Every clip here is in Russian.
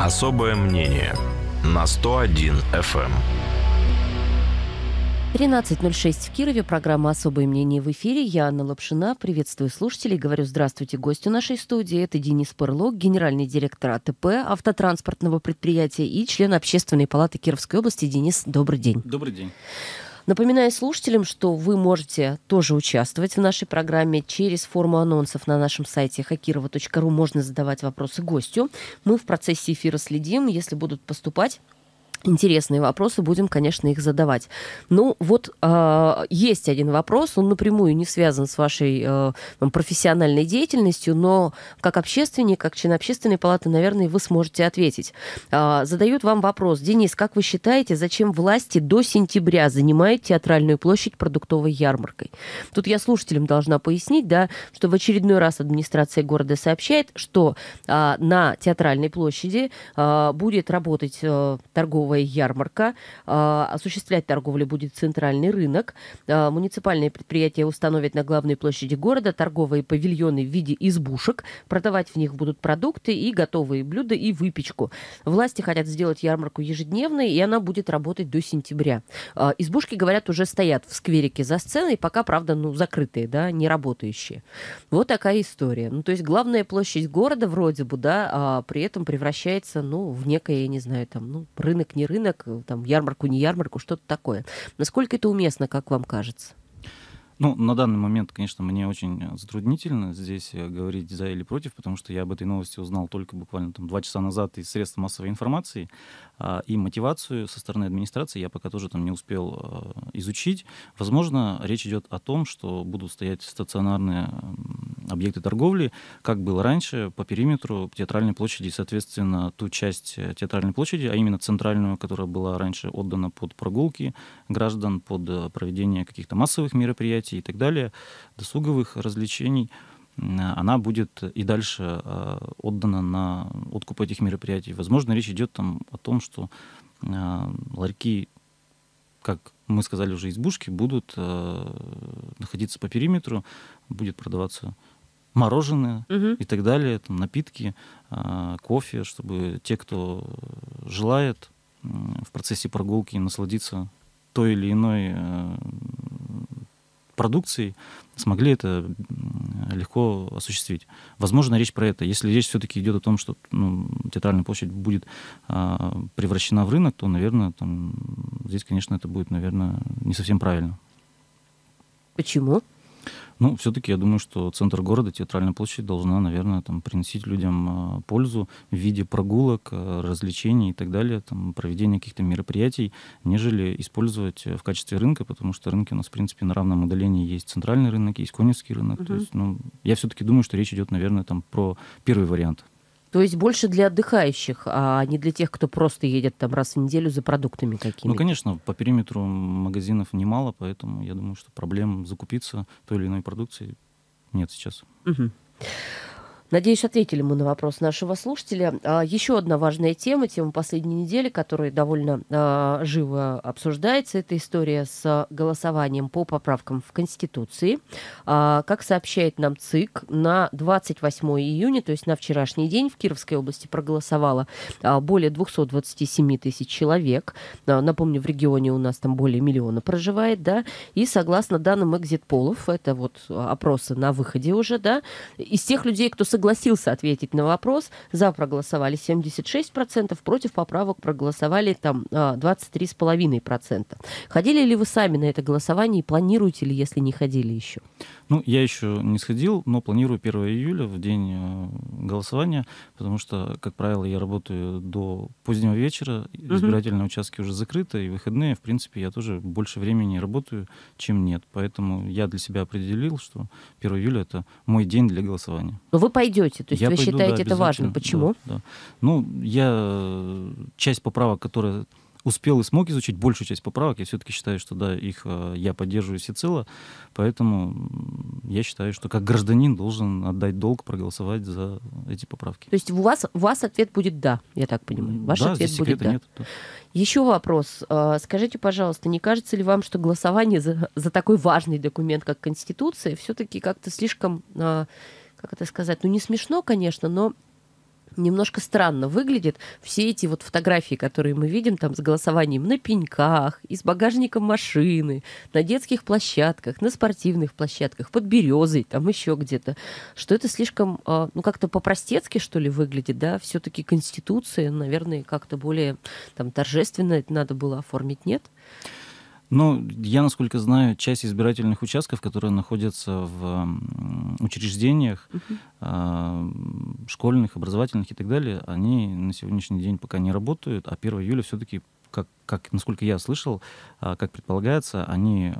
Особое мнение на 101 FM. 13.06 в Кирове. Программа «Особое мнение» в эфире. Я Анна Лапшина. Приветствую слушателей. Говорю здравствуйте гостю нашей студии. Это Денис Пырлок, генеральный директор АТП автотранспортного предприятия и член Общественной палаты Кировской области. Денис, добрый день. Добрый день. Напоминаю слушателям, что вы можете тоже участвовать в нашей программе через форму анонсов на нашем сайте хакирова.ру. Можно задавать вопросы гостю. Мы в процессе эфира следим, если будут поступать Интересные вопросы, будем, конечно, их задавать. Ну, вот э, есть один вопрос, он напрямую не связан с вашей э, профессиональной деятельностью, но как общественник, как член общественной палаты, наверное, вы сможете ответить. Э, задают вам вопрос. Денис, как вы считаете, зачем власти до сентября занимают театральную площадь продуктовой ярмаркой? Тут я слушателям должна пояснить, да, что в очередной раз администрация города сообщает, что э, на театральной площади э, будет работать э, торговая торговая ярмарка. А, осуществлять торговлю будет центральный рынок. А, муниципальные предприятия установят на главной площади города торговые павильоны в виде избушек. Продавать в них будут продукты и готовые блюда и выпечку. Власти хотят сделать ярмарку ежедневной, и она будет работать до сентября. А, избушки, говорят, уже стоят в скверике за сценой, пока, правда, ну, закрытые, да, не работающие. Вот такая история. Ну, то есть главная площадь города вроде бы, да, а при этом превращается, ну, в некое, я не знаю, там, ну, рынок не рынок, э, там ярмарку, не ярмарку, что-то такое. Насколько это уместно, как вам кажется? Ну, на данный момент, конечно, мне очень э, затруднительно здесь э, говорить за или против, потому что я об этой новости узнал только буквально там два часа назад из средств массовой информации, а, и мотивацию со стороны администрации я пока тоже там не успел э, изучить. Возможно, речь идет о том, что будут стоять стационарные объекты торговли, как было раньше, по периметру театральной площади, соответственно, ту часть театральной площади, а именно центральную, которая была раньше отдана под прогулки граждан, под проведение каких-то массовых мероприятий, занятий и так далее, досуговых развлечений, она будет и дальше а, отдана на откуп этих мероприятий. Возможно, речь идет там о том, что а, ларьки, как мы сказали уже, избушки, будут а, находиться по периметру, будет продаваться мороженое угу. и так далее, там, напитки, кофе, чтобы те, кто желает в процессе прогулки насладиться той или иной э, продукцией, смогли это легко осуществить. Возможно, речь про это. Если речь все-таки идет о том, что ну, театральная площадь будет а, превращена в рынок, то, наверное, там, здесь, конечно, это будет, наверное, не совсем правильно. Почему? Ну, все-таки я думаю, что центр города, театральная площадь должна, наверное, там, приносить людям а, пользу в виде прогулок, а, развлечений и так далее, там, проведения каких-то мероприятий, нежели использовать э, в качестве рынка, потому что рынки у нас, в принципе, на равном удалении есть центральный рынок, есть коневский рынок. Угу. То есть, ну, я все-таки думаю, что речь идет, наверное, там, про первый вариант. То есть больше для отдыхающих, а не для тех, кто просто едет там раз в неделю за продуктами ну, какими-то. Ну, конечно, по периметру магазинов немало, поэтому я думаю, что проблем закупиться той или иной продукцией нет сейчас. Угу. Надеюсь, ответили мы на вопрос нашего слушателя. А, еще одна важная тема, тема последней недели, которая довольно а, живо обсуждается, это история с голосованием по поправкам в Конституции. А, как сообщает нам ЦИК, на 28 июня, то есть на вчерашний день, в Кировской области проголосовало более 227 тысяч человек. Напомню, в регионе у нас там более миллиона проживает, да, и согласно данным экзит-полов, это вот опросы на выходе уже, да, из тех людей, кто согласился согласился ответить на вопрос. За проголосовали 76%, против поправок проголосовали там 23,5%. А, ходили ли вы сами на это голосование и планируете ли, если не ходили еще? Ну, я еще не сходил, но планирую 1 июля, в день э, голосования, потому что, как правило, я работаю до позднего вечера, избирательные угу. участки уже закрыты, и выходные, в принципе, я тоже больше времени работаю, чем нет. Поэтому я для себя определил, что 1 июля — это мой день для голосования. Но вы пойдете, то есть я вы пойду, считаете да, это важно. Почему? Да, да. Ну, я э, часть поправок, которые успел и смог изучить большую часть поправок. Я все-таки считаю, что да, их э, я поддерживаю всецело. Поэтому я считаю, что как гражданин должен отдать долг, проголосовать за эти поправки. То есть у вас, у вас ответ будет «да», я так понимаю? Ваш да, ответ здесь будет «да». Нет, да. Еще вопрос. Э, скажите, пожалуйста, не кажется ли вам, что голосование за, за такой важный документ, как Конституция, все-таки как-то слишком, э, как это сказать, ну не смешно, конечно, но немножко странно выглядит все эти вот фотографии, которые мы видим там с голосованием на пеньках, из багажника машины, на детских площадках, на спортивных площадках, под березой, там еще где-то, что это слишком, а, ну, как-то по-простецки, что ли, выглядит, да, все-таки Конституция, наверное, как-то более там торжественно это надо было оформить, нет? Ну, я, насколько знаю, часть избирательных участков, которые находятся в учреждениях угу. школьных, образовательных и так далее, они на сегодняшний день пока не работают, а 1 июля все-таки как, как, насколько я слышал, а, как предполагается, они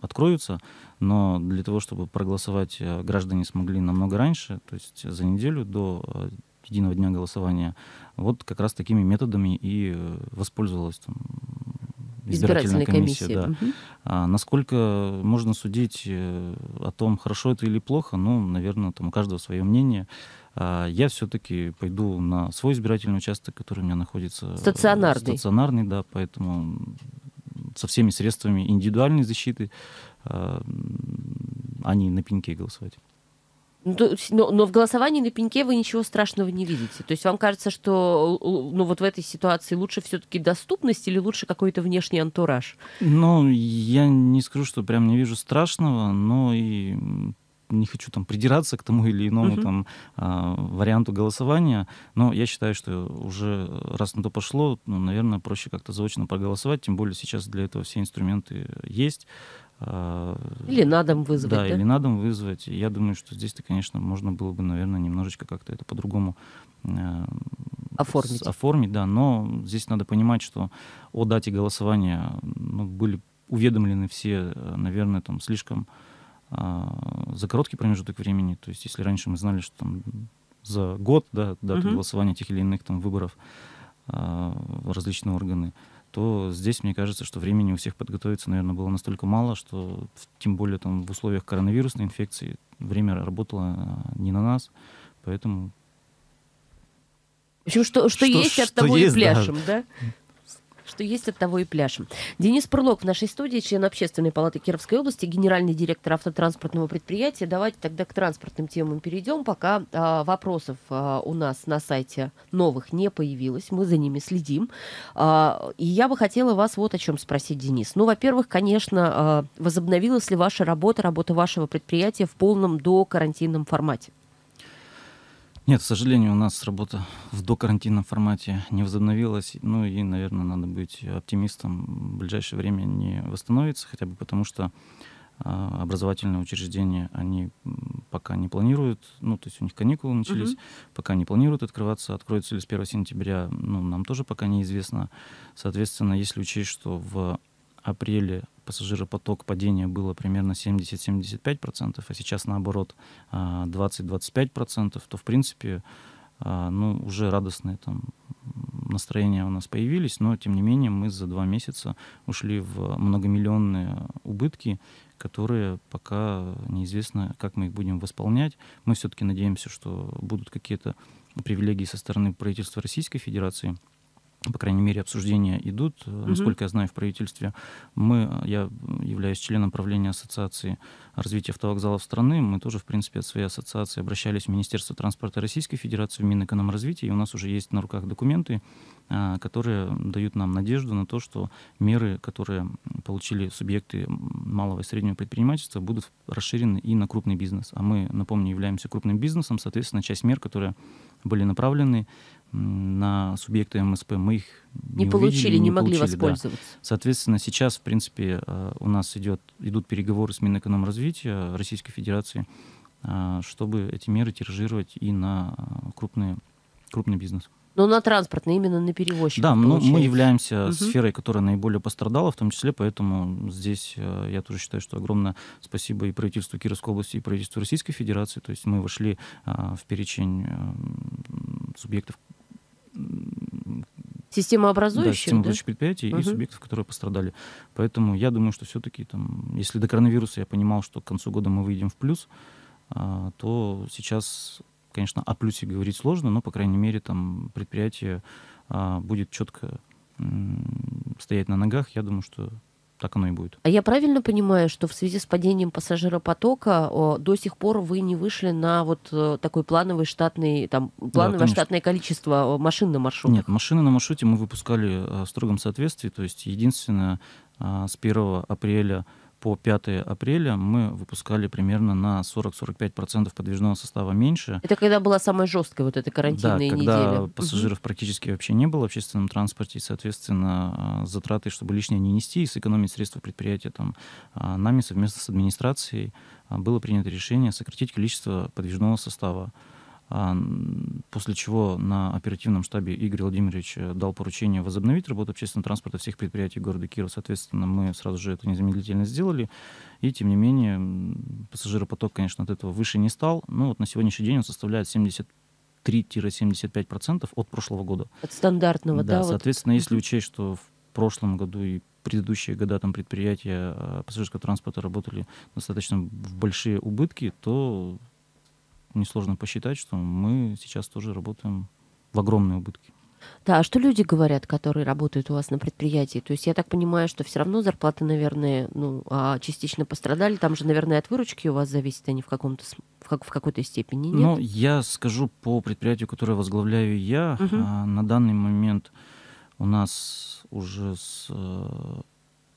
откроются, но для того, чтобы проголосовать, э, граждане смогли намного раньше, то есть за неделю до э, единого дня голосования, вот как раз такими методами и э, воспользовалась там, избирательная, избирательная комиссия. комиссия да. угу. а, насколько можно судить э, о том, хорошо это или плохо, ну, наверное, там у каждого свое мнение. А я все-таки пойду на свой избирательный участок, который у меня находится... Э, стационарный. Стационарный, да, поэтому со всеми средствами индивидуальной защиты, а, а не на пеньке голосовать. Ну, но, но в голосовании на пеньке вы ничего страшного не видите. То есть вам кажется, что ну, вот в этой ситуации лучше все-таки доступность или лучше какой-то внешний антураж? Ну, я не скажу, что прям не вижу страшного, но и не хочу там придираться к тому или иному угу. там а, варианту голосования, но я считаю, что уже раз на то пошло, ну, наверное, проще как-то заочно проголосовать, тем более сейчас для этого все инструменты есть. Или на дом вызвать. Да, да, или на дом вызвать. Я думаю, что здесь-то, конечно, можно было бы, наверное, немножечко как-то это по-другому э, оформить. оформить, да. Но здесь надо понимать, что о дате голосования ну, были уведомлены все, э, наверное, там слишком а, за короткий промежуток времени. То есть, если раньше мы знали, что там за год, да, дату угу. голосования тех или иных там выборов в различные органы, то здесь, мне кажется, что времени у всех подготовиться, наверное, было настолько мало, что тем более там в условиях коронавирусной инфекции время работало а, не на нас, поэтому... В общем, что, что, что есть, от того и пляшем, да? да? что есть от того и пляшем. Денис Пурлок в нашей студии, член Общественной палаты Кировской области, генеральный директор автотранспортного предприятия. Давайте тогда к транспортным темам перейдем, пока а, вопросов а, у нас на сайте новых не появилось, мы за ними следим. А, и я бы хотела вас вот о чем спросить, Денис. Ну, во-первых, конечно, а, возобновилась ли ваша работа, работа вашего предприятия в полном до карантинном формате? Нет, к сожалению, у нас работа в докарантинном формате не возобновилась. Ну и, наверное, надо быть оптимистом. В ближайшее время не восстановится, хотя бы потому что а, образовательные учреждения, они пока не планируют, ну, то есть у них каникулы начались, угу. пока не планируют открываться, откроются ли с 1 сентября, ну, нам тоже пока неизвестно. Соответственно, если учесть, что в апреле пассажиропоток падения было примерно 70-75%, а сейчас наоборот 20-25%, а, то в принципе а, ну, уже радостные там настроения у нас появились, но тем не менее мы за два месяца ушли в многомиллионные убытки, которые пока неизвестно, как мы их будем восполнять. Мы все-таки надеемся, что будут какие-то привилегии со стороны правительства Российской Федерации – ну, по крайней мере, обсуждения идут. Угу. Насколько я знаю, в правительстве мы, э, я являюсь членом правления Ассоциации развития автовокзалов страны, мы тоже, в принципе, от своей ассоциации обращались в Министерство транспорта Российской Федерации, в Минэкономразвитие, и у нас уже есть на руках документы, э, которые дают нам надежду на то, что меры, которые получили субъекты малого и среднего предпринимательства, будут расширены и на крупный бизнес. А мы, напомню, являемся крупным бизнесом, соответственно, часть мер, которые были направлены на субъекты МСП, мы их не, не получили, увидели, не, не могли получили, воспользоваться. Да. Соответственно, сейчас, в принципе, э, у нас идет, идут переговоры с Минэкономразвития Российской Федерации, э, чтобы эти меры тиражировать и на э, крупные, крупный бизнес. Но на транспортные именно на перевозчик. Да, но ну, мы являемся угу. сферой, которая наиболее пострадала, в том числе, поэтому здесь я тоже считаю, что огромное спасибо и правительству Кировской области, и правительству Российской Федерации. То есть мы вошли в перечень субъектов, системообразующих, да, системообразующих да? предприятий угу. и субъектов, которые пострадали. Поэтому я думаю, что все-таки там, если до коронавируса я понимал, что к концу года мы выйдем в плюс, а, то сейчас, конечно, о плюсе говорить сложно, но по крайней мере там предприятие а, будет четко стоять на ногах. Я думаю, что так оно и будет. А я правильно понимаю, что в связи с падением пассажиропотока о, до сих пор вы не вышли на вот о, э, такой плановый штатный, там, плановое да, штатное количество машин на маршруте? Нет, машины на маршруте мы выпускали э, в строгом соответствии, то есть единственное, э, с 1 апреля по 5 апреля мы выпускали примерно на 40-45% подвижного состава меньше. Это когда была самая жесткая вот эта карантинная да, когда пассажиров угу. практически вообще не было в общественном транспорте, и, соответственно, а, затраты, чтобы лишнее не нести и сэкономить средства предприятия, там, а, нами совместно с администрацией а, было принято решение сократить количество подвижного состава. А, после чего на оперативном штабе Игорь Владимирович э, дал поручение возобновить работу общественного транспорта всех предприятий города Кирова. Соответственно, мы сразу же это незамедлительно сделали. И, тем не менее, пассажиропоток, конечно, от этого выше не стал. Но ну, вот на сегодняшний день он составляет 70 3-75% от прошлого года. От стандартного, да? да соответственно, если учесть, что в прошлом году и предыдущие года там предприятия а, пассажирского транспорта работали достаточно в большие убытки, то несложно посчитать, что мы сейчас тоже работаем в огромные убытки. Да, а что люди говорят, которые работают у вас на предприятии? То есть я так понимаю, что все равно зарплаты, наверное, ну, а частично пострадали. Там же, наверное, от выручки у вас зависит они а в каком-то в, как, в какой-то степени. Нет? Ну, я скажу по предприятию, которое возглавляю я. Угу. А, на данный момент у нас уже с, э,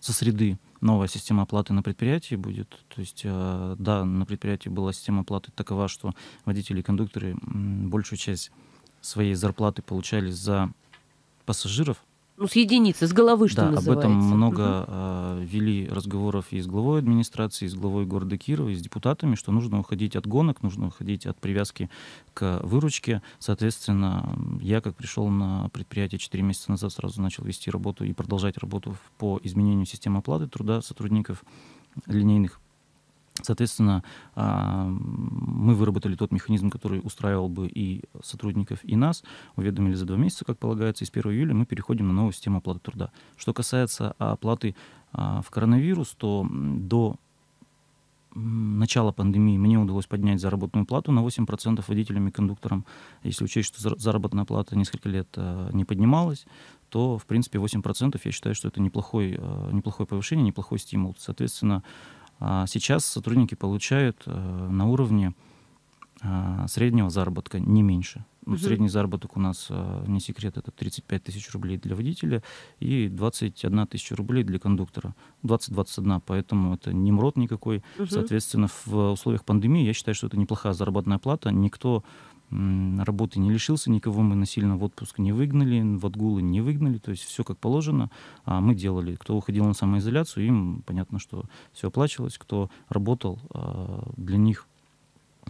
со среды новая система оплаты на предприятии будет. То есть, э, да, на предприятии была система оплаты такова, что водители и кондукторы большую часть своей зарплаты получали за пассажиров, ну, с единицы, с головы, что да, называется. об этом много угу. вели разговоров и с главой администрации, и с главой города Кирова, и с депутатами, что нужно уходить от гонок, нужно уходить от привязки к выручке. Соответственно, я как пришел на предприятие 4 месяца назад, сразу начал вести работу и продолжать работу по изменению системы оплаты труда сотрудников линейных Соответственно, а, мы выработали тот механизм, который устраивал бы и сотрудников, и нас. Уведомили за два месяца, как полагается, и с 1 июля мы переходим на новую систему оплаты труда. Что касается оплаты а, в коронавирус, то до начала пандемии мне удалось поднять заработную плату на 8% водителям и кондукторам. Если учесть, что заработная плата несколько лет а, не поднималась, то, в принципе, 8% я считаю, что это неплохой, неплохое повышение, неплохой стимул. Соответственно, а сейчас сотрудники получают э, на уровне э, среднего заработка, не меньше. Угу. Средний заработок у нас, э, не секрет, это 35 тысяч рублей для водителя и 21 тысяча рублей для кондуктора. 20-21, поэтому это не мрот никакой. Угу. Соответственно, в условиях пандемии я считаю, что это неплохая заработная плата. Никто работы не лишился, никого мы насильно в отпуск не выгнали, в отгулы не выгнали, то есть все как положено. А мы делали, кто уходил на самоизоляцию, им понятно, что все оплачивалось, кто работал, а, для них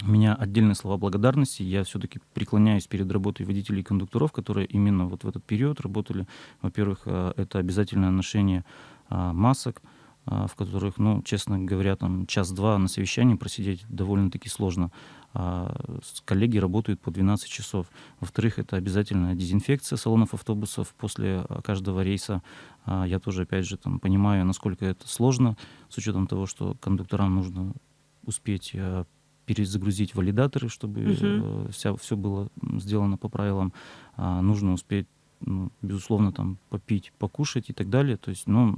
у меня отдельные слова благодарности. Я все-таки преклоняюсь перед работой водителей и кондукторов, которые именно вот в этот период работали. Во-первых, а, это обязательное ношение а, масок, в которых, ну, честно говоря, там час-два на совещании просидеть довольно-таки сложно а коллеги работают по 12 часов. Во-вторых, это обязательная дезинфекция салонов автобусов после а, каждого рейса. А, я тоже, опять же, там, понимаю, насколько это сложно, с учетом того, что кондукторам нужно успеть а, перезагрузить валидаторы, чтобы угу. вся, все было сделано по правилам. А нужно успеть, ну, безусловно, там попить, покушать и так далее. То есть, ну,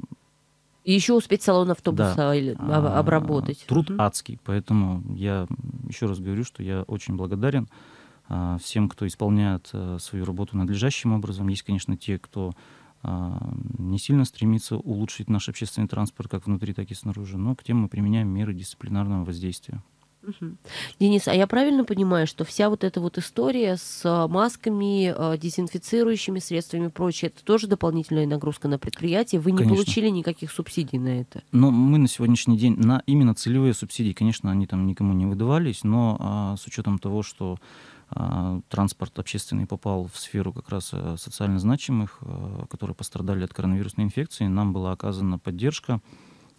и еще успеть салон автобуса да. или а, обработать. Труд угу. адский, поэтому я еще раз говорю, что я очень благодарен а, всем, кто исполняет э, свою работу надлежащим образом. Есть, конечно, те, кто а, не сильно стремится улучшить наш общественный транспорт как внутри, так и снаружи, но к тем мы применяем меры дисциплинарного воздействия. Денис, а я правильно понимаю, что вся вот эта вот история с а, масками, а, дезинфицирующими средствами и прочее, это тоже дополнительная нагрузка на предприятие? Вы не конечно. получили никаких субсидий на это? Ну, мы на сегодняшний день на именно целевые субсидии, конечно, они там никому не выдавались, но а, с учетом того, что а, транспорт общественный попал в сферу как раз социально значимых, которые пострадали от коронавирусной инфекции, нам была оказана поддержка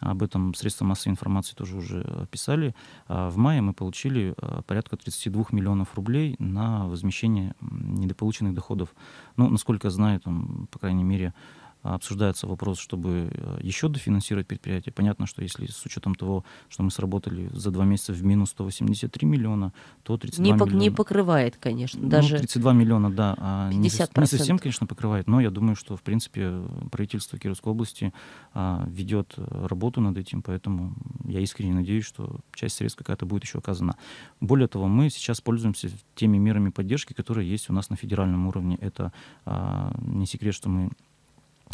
об этом средства массовой информации тоже уже писали, а, в мае мы получили а, порядка 32 миллионов рублей на возмещение недополученных доходов. Ну, насколько я знаю, там, по крайней мере, обсуждается вопрос, чтобы э, еще дофинансировать предприятие. Понятно, что если с учетом того, что мы сработали за два месяца в минус 183 миллиона, то 32 не миллиона... Не покрывает, конечно, ну, даже... Ну, 32 миллиона, да. 50%. А не, не совсем, конечно, покрывает, но я думаю, что, в принципе, правительство Кировской области а, ведет работу над этим, поэтому я искренне надеюсь, что часть средств какая-то будет еще оказана. Более того, мы сейчас пользуемся теми мерами поддержки, которые есть у нас на федеральном уровне. Это а, не секрет, что мы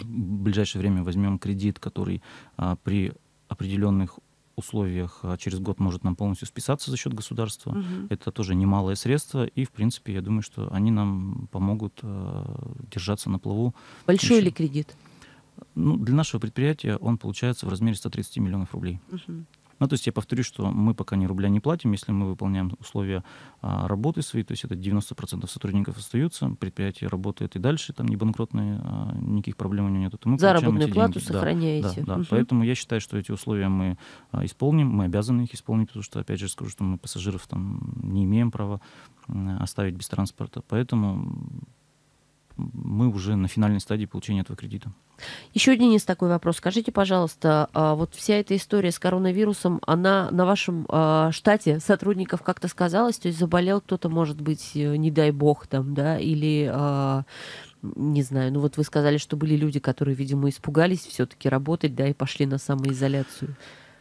в ближайшее время возьмем кредит, который а, при определенных условиях а, через год может нам полностью списаться за счет государства. Угу. Это тоже немалое средство, и, в принципе, я думаю, что они нам помогут а, держаться на плаву. Большой еще. ли кредит? Ну, для нашего предприятия он получается в размере 130 миллионов рублей. Угу. Ну, то есть я повторю, что мы пока ни рубля не платим, если мы выполняем условия а, работы свои, то есть это 90% сотрудников остаются, предприятие работает и дальше, там не банкротные, а, никаких проблем у него нет. Мы Заработную плату деньги. сохраняете. Да, да, угу. Поэтому я считаю, что эти условия мы а, исполним, мы обязаны их исполнить, потому что, опять же, скажу, что мы пассажиров там не имеем права оставить без транспорта. Поэтому мы уже на финальной стадии получения этого кредита. Еще, один из такой вопрос. Скажите, пожалуйста, а, вот вся эта история с коронавирусом, она на вашем а, штате сотрудников как-то сказалась? То есть заболел кто-то, может быть, э, не дай бог там, да, или а, не знаю, ну вот вы сказали, что были люди, которые, видимо, испугались все-таки работать, да, и пошли на самоизоляцию.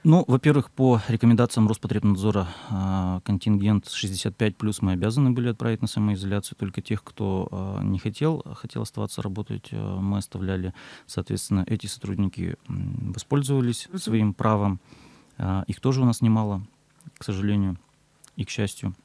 Ну, во-первых, по рекомендациям Роспотребнадзора а, контингент 65 плюс мы обязаны были отправить на самоизоляцию только тех, кто а, не хотел, а хотел оставаться работать, мы оставляли. Соответственно, эти сотрудники воспользовались своим правом. Их тоже у нас немало, к сожалению и к счастью.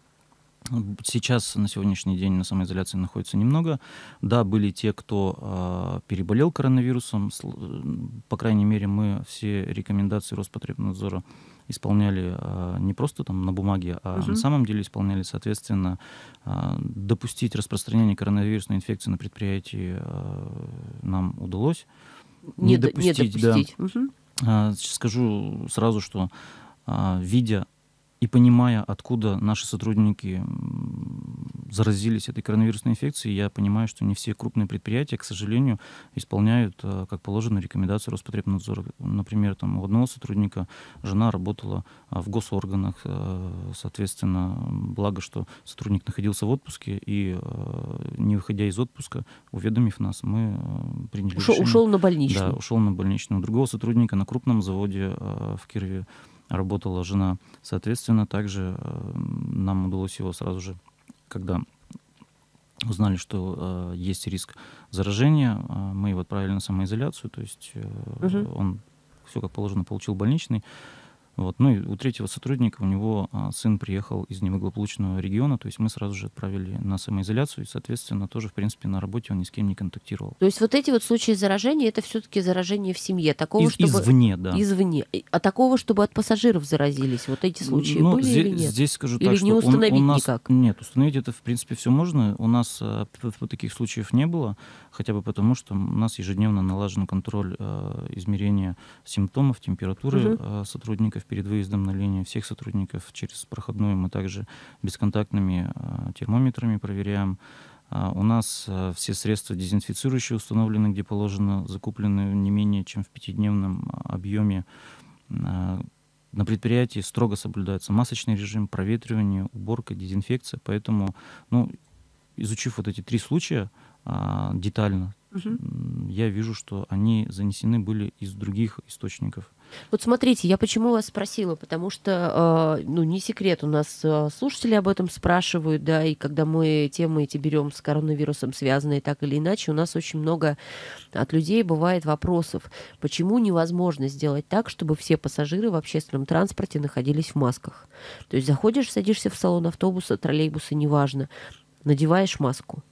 Сейчас на сегодняшний день на самоизоляции находится немного. Да, были те, кто э, переболел коронавирусом. Э, по крайней мере, мы все рекомендации Роспотребнадзора исполняли э, не просто там на бумаге, а угу. на самом деле исполняли. Соответственно, э, допустить распространение коронавирусной инфекции на предприятии э, нам удалось. Не, не допустить, не допустить. да. Угу. Скажу сразу, что видя и понимая, откуда наши сотрудники заразились этой коронавирусной инфекцией, я понимаю, что не все крупные предприятия, к сожалению, исполняют, э, как положено, рекомендации Роспотребнадзора. Например, там у одного сотрудника жена работала а, в госорганах, э, соответственно, благо, что сотрудник находился в отпуске, и э, не выходя из отпуска, уведомив нас, мы приняли ушел, решение. Ушел на больничный. Да, ушел на больничный. У другого сотрудника на крупном заводе в Кирове работала жена. Соответственно, также э, нам удалось его сразу же, когда узнали, что э, есть риск заражения, э, мы его отправили на самоизоляцию, то есть э, угу. он все как положено получил больничный. Вот. Ну и у третьего сотрудника, у него а, сын приехал из неблагополучного региона, то есть мы сразу же отправили на самоизоляцию, и, соответственно, тоже, в принципе, на работе он ни с кем не контактировал. То есть вот эти вот случаи заражения, это все-таки заражение в семье? Такого, из, чтобы... Извне, да. Извне. А такого, чтобы от пассажиров заразились? Вот эти случаи ну, были здесь, или нет? Здесь скажу или что не установить он, у нас... никак? Нет, установить это, в принципе, все можно. У нас а, таких случаев не было хотя бы потому, что у нас ежедневно налажен контроль э, измерения симптомов, температуры угу. э, сотрудников перед выездом на линию, всех сотрудников через проходную мы также бесконтактными э, термометрами проверяем. А, у нас э, все средства дезинфицирующие установлены, где положено, закуплены не менее чем в пятидневном э, объеме. А, на предприятии строго соблюдается масочный режим, проветривание, уборка, дезинфекция. Поэтому, ну, изучив вот эти три случая, а, детально. Угу. Я вижу, что они занесены были из других источников. Вот смотрите, я почему вас спросила, потому что, э, ну, не секрет, у нас а, слушатели об этом спрашивают, да, и когда мы темы эти берем с коронавирусом связанные так или иначе, у нас очень много от людей бывает вопросов, почему невозможно сделать так, чтобы все пассажиры в общественном транспорте находились в масках. То есть заходишь, садишься в салон автобуса, троллейбуса, неважно, надеваешь маску –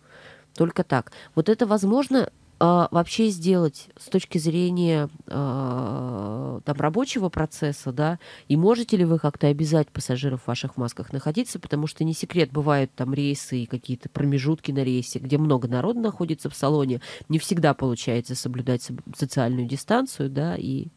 только так. Вот это возможно а, вообще сделать с точки зрения э, там, рабочего процесса, да, и можете ли вы как-то обязать пассажиров в ваших масках находиться, потому что не секрет, бывают там рейсы и какие-то промежутки на рейсе, где много народа находится в салоне, не всегда получается соблюдать социальную дистанцию, да, и...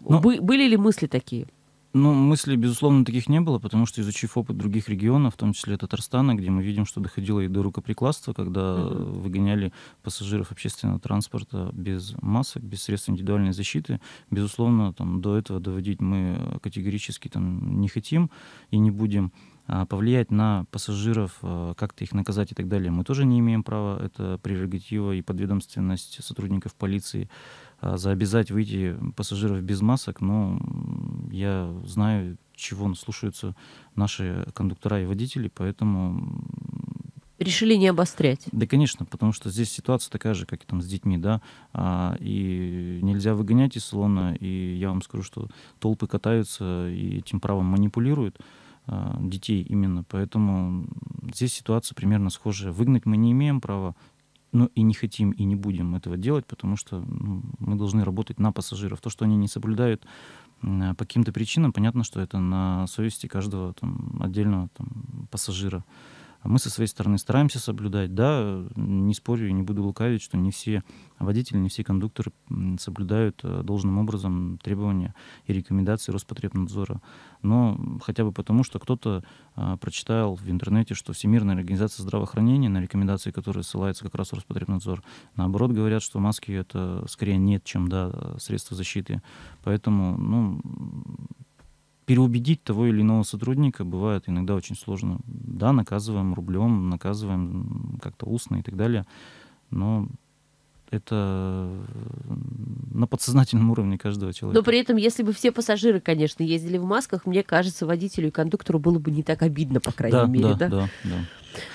Но... Ну, были ли мысли такие? Ну, мыслей, безусловно, таких не было, потому что, изучив опыт других регионов, в том числе Татарстана, где мы видим, что доходило и до рукоприкладства, когда mm-hmm. выгоняли пассажиров общественного транспорта без масок, без средств индивидуальной защиты, безусловно, там, до этого доводить мы категорически там, не хотим и не будем а, повлиять на пассажиров, а, как-то их наказать и так далее, мы тоже не имеем права. Это прерогатива и подведомственность сотрудников полиции. А, заобязать выйти пассажиров без масок, но я знаю, чего слушаются наши кондуктора и водители, поэтому... Решили не обострять? Да, конечно, потому что здесь ситуация такая же, как и там с детьми, да, а, и нельзя выгонять из салона, и я вам скажу, что толпы катаются и этим правом манипулируют а, детей именно. Поэтому здесь ситуация примерно схожая. Выгнать мы не имеем права, ну и не хотим, и не будем этого делать, потому что ну, мы должны работать на пассажиров. То, что они не соблюдают э, по каким-то причинам, понятно, что это на совести каждого там, отдельного там, пассажира. Мы со своей стороны стараемся соблюдать, да, не спорю и не буду лукавить, что не все водители, не все кондукторы соблюдают э, должным образом требования и рекомендации Роспотребнадзора. Но хотя бы потому, что кто-то а, прочитал в интернете, что Всемирная организация здравоохранения, на рекомендации которые ссылается как раз Роспотребнадзор, наоборот говорят, что маски это скорее нет, чем да, средства защиты. Поэтому, ну, переубедить того или иного сотрудника бывает иногда очень сложно. Да, наказываем рублем, наказываем как-то устно и так далее, но это на подсознательном уровне каждого человека. Но при этом, если бы все пассажиры, конечно, ездили в масках, мне кажется, водителю и кондуктору было бы не так обидно, по крайней да, мере, да? Да, да, да.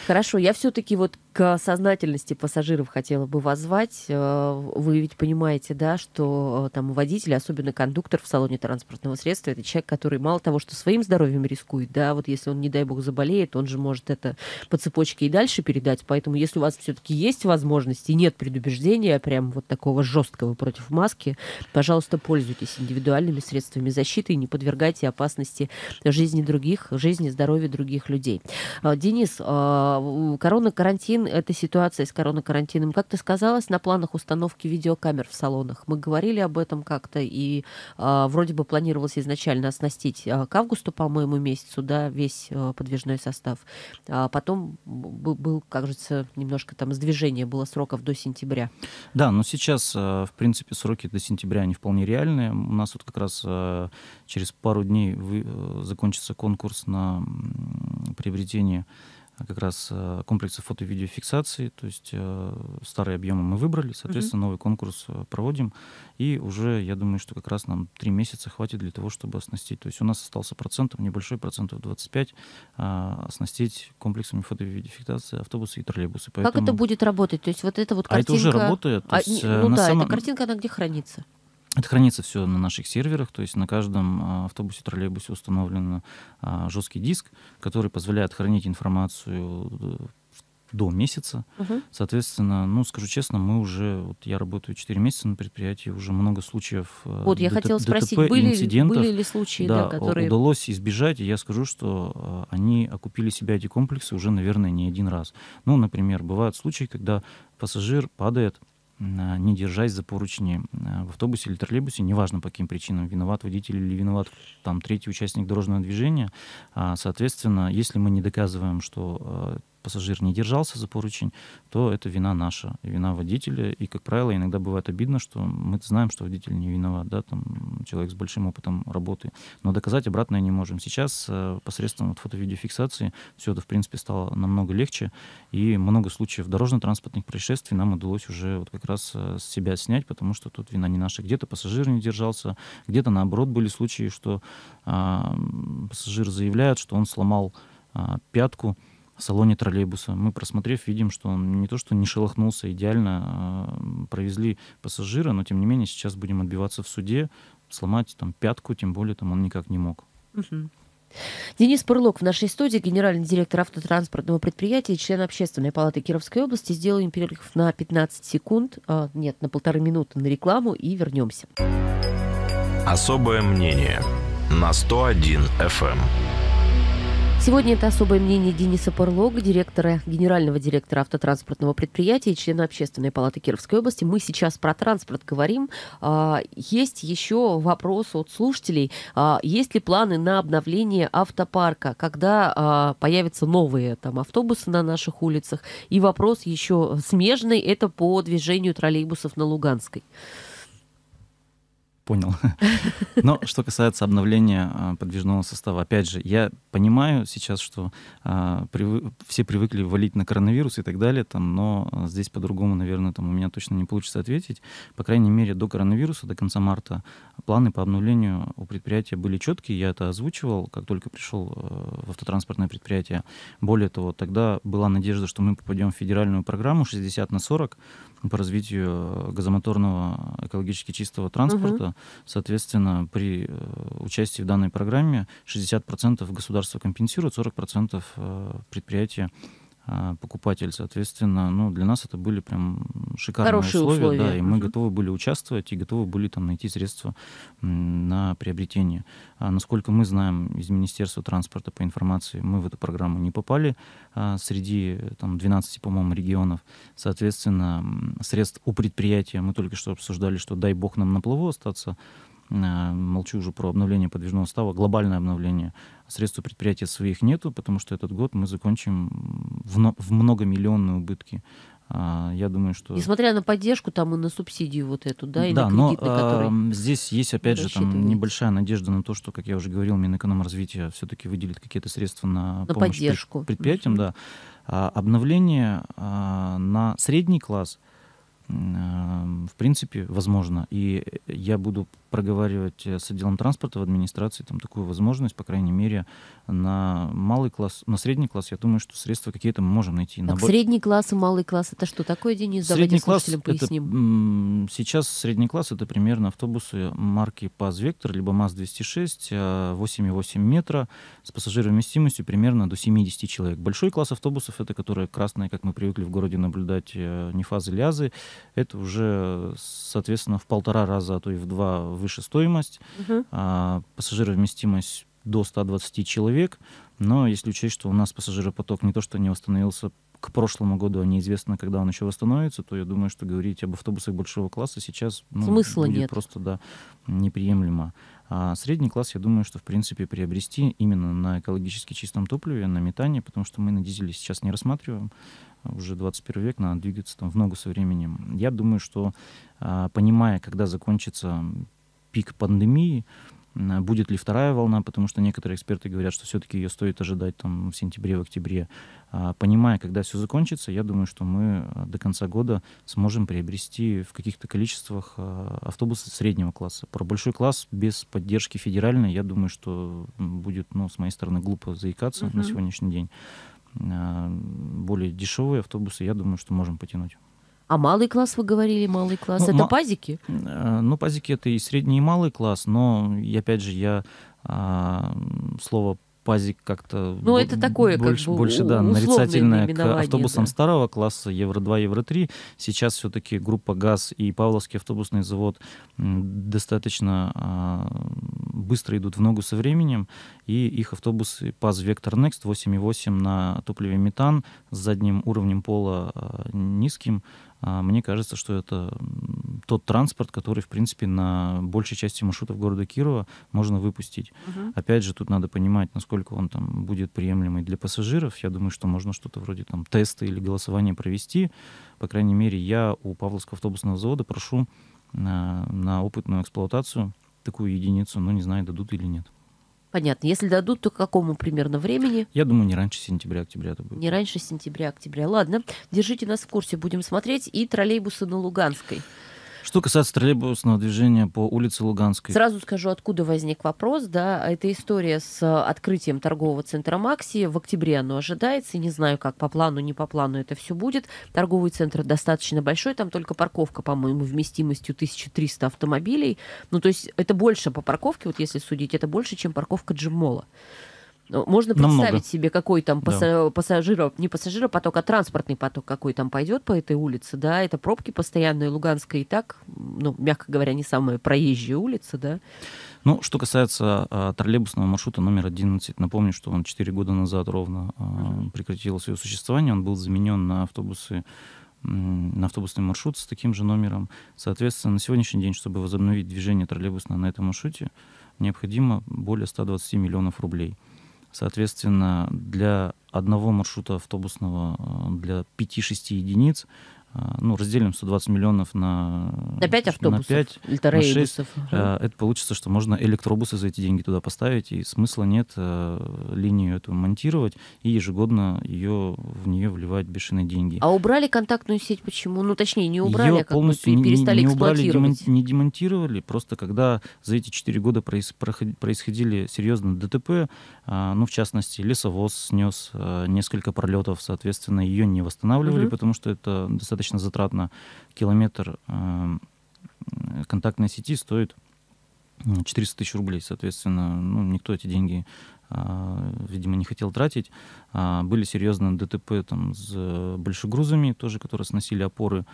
Хорошо, я все-таки вот к сознательности пассажиров хотела бы воззвать. Э, вы ведь понимаете, да, что э, там водитель, особенно кондуктор в салоне транспортного средства, это человек, который мало того, что своим здоровьем рискует, да, вот если он, не дай бог, заболеет, он же может это по цепочке и дальше передать. Поэтому если у вас все-таки есть возможность и нет предубеждения прям вот такого жесткого против маски, пожалуйста, пользуйтесь индивидуальными средствами защиты и не подвергайте опасности жизни других, жизни, здоровья других людей. Э, Денис, а, Корона карантин, эта ситуация с коронакарантином как-то сказалась на планах установки видеокамер в салонах. Мы говорили об этом как-то, и э, вроде бы планировалось изначально оснастить э, к августу, по-моему, месяцу, да, весь э, подвижной состав. А потом был, был, кажется, немножко там сдвижение было сроков до сентября. Да, но сейчас, в принципе, сроки до сентября, они вполне реальные. У нас вот как раз через пару дней вы, закончится конкурс на приобретение а, как раз а, комплексы фото-видеофиксации, то есть а, старые объемы мы выбрали, соответственно, угу. новый конкурс проводим, и уже, я думаю, что как раз нам три месяца хватит для того, чтобы оснастить. То есть у нас остался процентом, небольшой процентов 25, оснастить комплексами фото-видеофиксации автобусы и троллейбусы. Поэтому... Как это будет работать? То есть вот это вот картинка... А это уже работает. А, есть, э, ну да, сам... эта картинка, она где хранится? Это хранится все на наших серверах, то есть на каждом а, автобусе, троллейбусе установлен а, жесткий диск, который позволяет хранить информацию э, до месяца. Угу. Соответственно, ну, скажу честно, мы уже, вот я работаю 4 месяца на предприятии, уже много случаев э, Вот, я ДТ, хотела спросить, ДТП, были, инцидентов, были ли случаи, да, да, которые... удалось избежать, и я скажу, что э, они окупили себя эти комплексы уже, наверное, не один раз. Ну, например, бывают случаи, когда пассажир падает, Э, не держась за поручни э, в автобусе или троллейбусе, неважно по каким причинам, виноват водитель или виноват там третий участник дорожного движения. А, соответственно, если мы не доказываем, что э, пассажир не держался за поручень, то это вина наша, вина водителя. И, как правило, иногда бывает обидно, что мы знаем, что водитель не виноват, да, там человек с большим опытом работы, но доказать обратное не можем. Сейчас э, посредством вот фото-видеофиксации все это, в принципе, стало намного легче, и много случаев дорожно-транспортных происшествий нам удалось уже вот как раз э, с себя снять, потому что тут вина не наша. Где-то пассажир не держался, где-то наоборот были случаи, что а, пассажир заявляет, что он сломал а, пятку, в салоне троллейбуса. Мы, просмотрев, видим, что он не то что не шелохнулся идеально, э, провезли пассажира, но тем не менее сейчас будем отбиваться в суде, сломать там пятку, тем более там он никак не мог. Денис Пырлок в нашей студии, генеральный директор автотранспортного предприятия, член общественной палаты Кировской области. Сделаем перерыв на 15 секунд, а, нет, на полторы минуты на рекламу и вернемся. Особое мнение на 101 FM. Сегодня это особое мнение Дениса Парлога, директора, генерального директора автотранспортного предприятия и члена Общественной палаты Кировской области. Мы сейчас про транспорт говорим. А, есть еще вопрос от слушателей. А, есть ли планы на обновление автопарка? Когда а, появятся новые там, автобусы на наших улицах? И вопрос еще смежный. Это по движению троллейбусов на Луганской понял. Но что касается обновления а, подвижного состава, опять же, я понимаю сейчас, что а, все привыкли валить на коронавирус и так далее, там, но а, здесь по-другому, наверное, там у меня точно не получится ответить. По крайней мере, до коронавируса, до конца марта, планы по обновлению у предприятия были четкие, я это озвучивал, как только пришел в автотранспортное предприятие. Более того, тогда была надежда, что мы попадем в федеральную программу 60 на 40, по развитию газомоторного экологически чистого транспорта. Угу. Соответственно, при э, участии в данной программе 60% государство компенсирует, 40% предприятия а, покупатель, соответственно, ну, для нас это были прям шикарные Хорошие условия, условия, да, и мы готовы были участвовать и готовы были там найти средства на приобретение. А насколько мы знаем из Министерства транспорта по информации, мы в эту программу не попали а среди там 12, по-моему, регионов. Соответственно, средств у предприятия мы только что обсуждали, что дай бог нам на плаву остаться, Э, молчу уже про обновление подвижного состава, глобальное обновление. Средств у предприятия своих нету, потому что этот год мы закончим в, в многомиллионные убытки. Э, я думаю, что... Несмотря на поддержку там и на субсидию вот эту, да, и да, на кредит, но, на э, который... здесь есть, опять же, там небольшая надежда на то, что, как я уже говорил, Минэкономразвитие все-таки выделит какие-то средства на, на помощь поддержку. предприятиям, да. А обновление на средний класс – Эм, в принципе, возможно. И я буду проговаривать э, с отделом транспорта в администрации там такую возможность, по крайней мере, на малый класс, на средний класс, я думаю, что средства какие-то мы можем найти. Так, Набор... средний класс и малый класс это что такое, Денис? Средний Давайте класс поясним. Это, сейчас средний класс это примерно автобусы марки ПАЗ Вектор, либо э, МАЗ-206, 8,8 метра, с вместимостью примерно до 70 человек. Большой класс автобусов это которые красные, как мы привыкли в городе наблюдать, э, не фазы лязы, это уже, соответственно, в полтора раза, а то и в два выше стоимость. Угу. А, пассажировместимость до 120 человек. Но если учесть, что у нас пассажиропоток не то что не восстановился к прошлому году, а неизвестно, когда он еще восстановится, то я думаю, что говорить об автобусах большого класса сейчас ну, Смысла будет нет. просто да, неприемлемо. А средний класс, я думаю, что в принципе приобрести именно на экологически чистом топливе, на метане, потому что мы на дизеле сейчас не рассматриваем. А уже 21 век, надо двигаться там в ногу со временем. Я думаю, что а, понимая, когда закончится пик пандемии, Э, будет ли вторая волна, потому что некоторые эксперты говорят, что все-таки ее стоит ожидать там в сентябре, в октябре. А, понимая, когда все закончится, я думаю, что мы э, до конца года сможем приобрести в каких-то количествах э, автобусы среднего класса. Про большой класс без поддержки федеральной, я думаю, что будет, ну, с моей стороны, глупо заикаться uh-huh. на сегодняшний день. Более дешевые автобусы, я думаю, что можем потянуть. А малый класс, вы говорили, малый класс, ну, это ма... пазики? Э, ну, пазики это и средний, и малый класс, но, и, опять же, я а, слово пазик как-то ну, это такое, больше, как бы, больше да, нарицательное к автобусам да. старого класса Евро-2, Евро-3. Сейчас все-таки группа ГАЗ и Павловский автобусный завод достаточно а, быстро идут в ногу со временем, и их автобусы ПАЗ Вектор Next 8,8 на топливе метан с задним уровнем пола а, низким, а мне кажется, что это тот транспорт, который, в принципе, на большей части маршрутов города Кирова можно выпустить. Угу. Опять же, тут надо понимать, насколько он там будет приемлемый для пассажиров. Я думаю, что можно что-то вроде там теста или голосования провести. По крайней мере, я у Павловского автобусного завода прошу на, на опытную эксплуатацию такую единицу, но не знаю, дадут или нет. Понятно. Если дадут, то к какому примерно времени? Я думаю, не раньше сентября-октября Не раньше сентября-октября. Ладно, держите нас в курсе, будем смотреть. И троллейбусы на Луганской. Что касается троллейбусного движения по улице Луганской. Сразу скажу, откуда возник вопрос. Да, эта история с э, открытием торгового центра Макси. В октябре оно ожидается. Не знаю, как по плану, не по плану это все будет. Торговый центр достаточно большой. Там только парковка, по-моему, вместимостью 1300 автомобилей. Ну, то есть это больше по парковке, вот если судить, это больше, чем парковка Джиммола. Ну, можно представить Намного. себе, какой там пасса- да. пассажиров, не пассажиропоток, а транспортный поток, какой там пойдет по этой улице, да, это пробки постоянные, Луганская и так, ну, мягко говоря, не самая проезжая улица, да. Ну, что касается э, троллейбусного маршрута номер 11, напомню, что он 4 года назад ровно э, прекратил свое существование, он был заменен на автобусы на автобусный маршрут с таким же номером. Соответственно, на сегодняшний день, чтобы возобновить движение троллейбусного на этом маршруте, необходимо более 120 миллионов рублей. Соответственно, для одного маршрута автобусного, э, для 5-6 единиц а, ну, разделим 120 миллионов на... На 5 автобусов? На 5, на 6. Это получится, что можно электробусы за эти деньги туда поставить, и смысла нет э, линию эту монтировать и ежегодно ее, в нее вливать бешеные деньги. А убрали контактную сеть почему? Ну, точнее, не убрали, ее а полностью не, перестали не, не эксплуатировать. не демонтировали, просто когда за эти 4 года происходили серьезные ДТП, а, ну, в частности, лесовоз снес э, несколько пролетов, соответственно, ее не восстанавливали, угу. потому что это достаточно достаточно затратно. Километр эм, э, контактной сети стоит 400 тысяч рублей, соответственно, ну, никто эти деньги, а, видимо, не хотел тратить. А, были серьезные ДТП там, с э, большегрузами, тоже, которые сносили опоры.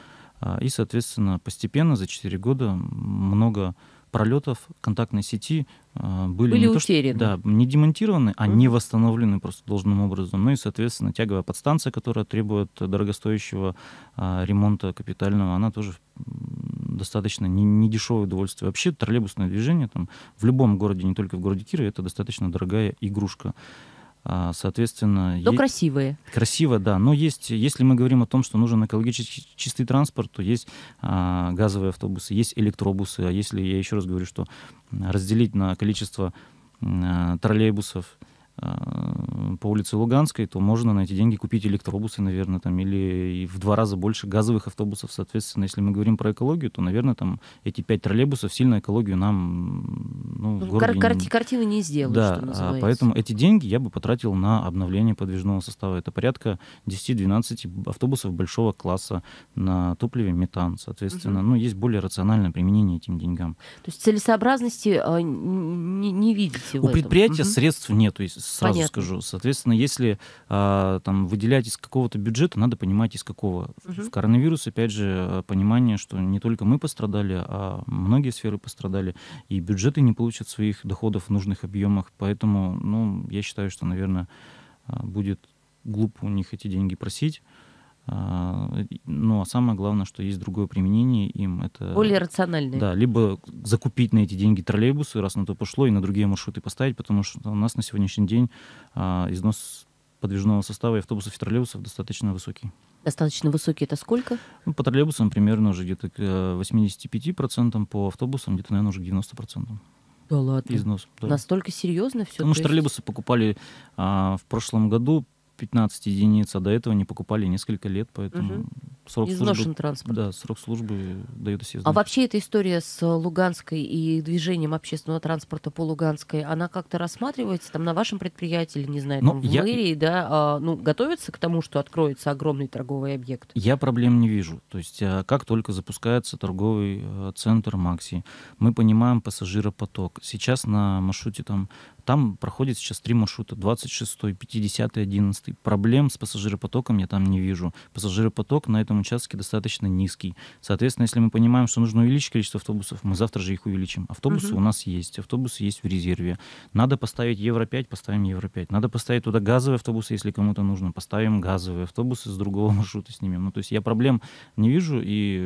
А, и, соответственно, постепенно за 4 года много пролетов контактной сети э, были, были не утеряны. что, да, не демонтированы, а не восстановлены просто должным образом. Ну и, соответственно, тяговая подстанция, которая требует дорогостоящего а, ремонта капитального, она тоже достаточно не, не дешевое удовольствие. Вообще троллейбусное движение там, в любом городе, не только в городе Кирове, это достаточно дорогая игрушка. А, соответственно, то ну, есть... красивые. Красиво, да. Но есть, если мы говорим о том, что нужен экологически чистый транспорт, то есть а, газовые автобусы, есть электробусы. А если я еще раз говорю, что разделить на количество а, троллейбусов, по улице Луганской, то можно на эти деньги купить электробусы, наверное, там, или в два раза больше газовых автобусов, соответственно, если мы говорим про экологию, то, наверное, там эти пять троллейбусов сильно экологию нам... Ну, в Кар- ну, кар- не... Картины не сделают, да, что а называется. поэтому эти деньги я бы потратил на обновление подвижного состава. Это порядка 10-12 автобусов большого класса на топливе метан, соответственно. Угу. Ну, есть более рациональное применение этим деньгам. То есть целесообразности а, не, не видите У этом. предприятия угу. средств есть сразу Понятно. скажу. Соответственно, если а, там выделять из какого-то бюджета, надо понимать из какого. Угу. В коронавирус, опять же, а, понимание, что не только мы пострадали, а многие сферы пострадали, и бюджеты не получат своих доходов в нужных объемах. Поэтому, ну, я считаю, что, наверное, а, будет глупо у них эти деньги просить. А, Но ну, а самое главное, что есть другое применение им. Это, Более рациональное. Да, либо закупить на эти деньги троллейбусы, раз на то пошло, и на другие маршруты поставить, потому что у нас на сегодняшний день а, износ подвижного состава и автобусов и троллейбусов достаточно высокий. Достаточно высокий это сколько? Ну, по троллейбусам примерно уже где-то к 85%, э, по автобусам где-то, наверное, уже к 90%. Да ладно. Износ. Да. Настолько серьезно все. Потому что есть... троллейбусы покупали а, в прошлом году 15 единиц, а до этого не покупали несколько лет, поэтому угу. срок Изношен службы... транспорт. Да, срок службы дает все знать. А вообще эта история с Луганской и движением общественного транспорта по Луганской, она как-то рассматривается там на вашем предприятии или, не знаю, ну, там, в я... мэрии, да? А, ну, готовится к тому, что откроется огромный торговый объект? Я проблем не вижу. То есть а, как только запускается торговый а, центр Макси, мы понимаем пассажиропоток. Сейчас на маршруте там там проходит сейчас три маршрута, 26, 50, 11. Проблем с пассажиропотоком я там не вижу. Пассажиропоток на этом участке достаточно низкий. Соответственно, если мы понимаем, что нужно увеличить количество автобусов, мы завтра же их увеличим. Автобусы угу. у нас есть, автобусы есть в резерве. Надо поставить Евро-5, поставим Евро-5. Надо поставить туда газовые автобусы, если кому-то нужно, поставим газовые автобусы с другого маршрута снимем. Ну, то есть я проблем не вижу, и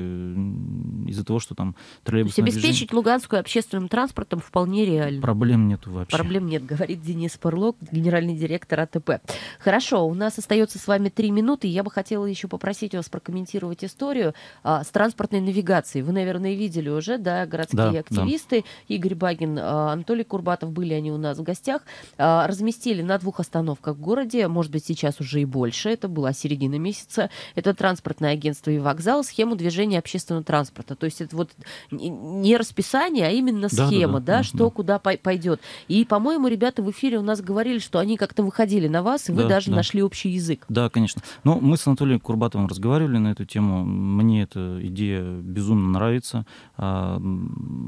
из-за того, что там троллейбусное то есть обеспечить движение... Луганскую общественным транспортом вполне реально. Проблем нет вообще. Проблем нет, говорит Денис Парлок, генеральный директор АТП. Хорошо, у нас остается с вами три минуты. Я бы хотела еще попросить вас прокомментировать историю а, с транспортной навигацией. Вы, наверное, видели уже, да, городские да, активисты. Да. Игорь Багин, а, Анатолий Курбатов, были они у нас в гостях. А, разместили на двух остановках в городе, может быть, сейчас уже и больше. Это была середина месяца. Это транспортное агентство и вокзал, схему движения общественного транспорта. То есть это вот не расписание, а именно схема, да, да, да, да, что да. куда пойдет. И, по-моему, по-моему, ребята в эфире у нас говорили, что они как-то выходили на вас, и вы даже да. нашли общий язык. Да, конечно. Но ну, мы с Анатолием Курбатовым разговаривали на эту тему. Мне эта идея безумно нравится. А,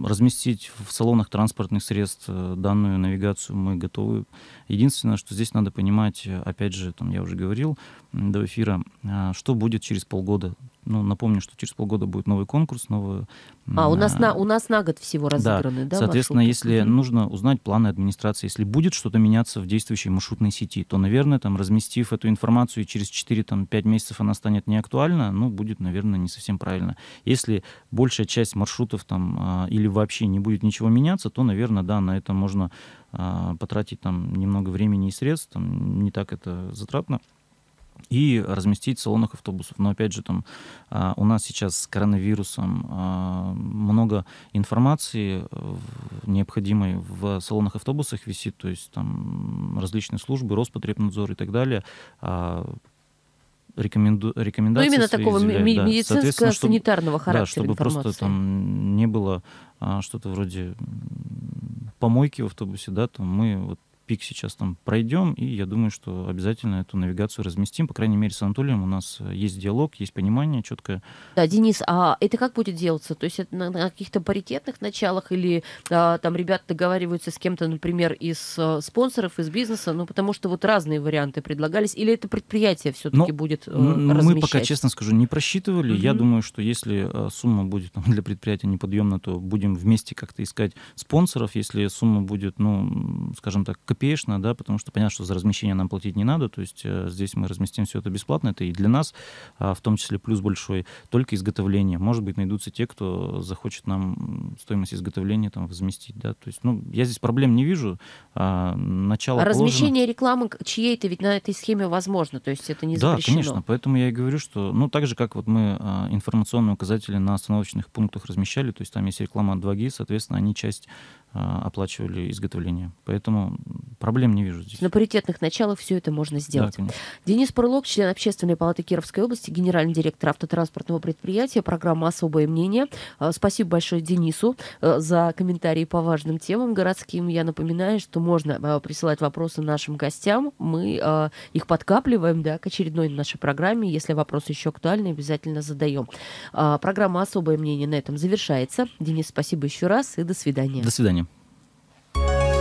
разместить в салонах транспортных средств э, данную навигацию мы готовы. Единственное, что здесь надо понимать, э, опять же, там я уже говорил до эфира, а, что будет через полгода. Ну, напомню, что через полгода будет новый конкурс, новый... А, у нас а, на, у нас на год всего разыграны, да? да соответственно, маршруты? если нужно узнать планы администрации, если будет что-то меняться в действующей маршрутной сети, то, наверное, там, разместив эту информацию, через 4-5 месяцев она станет неактуальна, ну, будет, наверное, не совсем правильно. Если большая часть маршрутов там а, или вообще не будет ничего меняться, то, наверное, да, на это можно а, потратить там немного времени и средств, там, не так это затратно и разместить в салонах автобусов. Но опять же, там а, у нас сейчас с коронавирусом а, много информации необходимой в салонах автобусах висит, то есть там различные службы, Роспотребнадзор и так далее рекоменду, рекомендации. Ну, именно такого медицинско-санитарного да, характера. Да, чтобы информации. просто там не было а, что-то вроде помойки в автобусе, да, то мы вот пик сейчас там пройдем, и я думаю, что обязательно эту навигацию разместим. По крайней мере, с Анатолием у нас э, есть диалог, есть понимание четкое. Да, Денис, а это как будет делаться? То есть это на, каких-то паритетных началах или а, там ребята договариваются с кем-то, например, из а, спонсоров, из бизнеса? Ну, потому что вот разные варианты предлагались. Или это предприятие все-таки ну, будет э, размещать? Ну, мы пока, честно скажу, не просчитывали. Угу. Я думаю, что если а, сумма будет там, для предприятия неподъемна, то будем вместе как-то искать спонсоров. Если сумма будет, ну, скажем так, копеечно, да, потому что понятно, что за размещение нам платить не надо, то есть э, здесь мы разместим все это бесплатно, это и для нас, а, в том числе плюс большой, только изготовление. Может быть, найдутся те, кто захочет нам стоимость изготовления там возместить, да, то есть, ну, я здесь проблем не вижу, а, начало а Размещение рекламы чьей-то ведь на этой схеме возможно, то есть это не запрещено. Да, конечно, поэтому я и говорю, что, ну, так же, как вот мы а, информационные указатели на остановочных пунктах размещали, то есть там есть реклама 2G, соответственно, они часть а, оплачивали изготовление. Поэтому проблем не вижу здесь. На паритетных началах все это можно сделать. Да, Денис Пурлок, член общественной палаты Кировской области, генеральный директор автотранспортного предприятия, программа «Особое мнение». А, спасибо большое Денису а, за комментарии по важным темам городским. Я напоминаю, что можно присылать вопросы нашим гостям. Мы их подкапливаем да, к очередной нашей программе. Если вопросы еще актуальны, обязательно задаем. Программа «Особое мнение» на этом завершается. Денис, спасибо еще раз и до свидания. До свидания.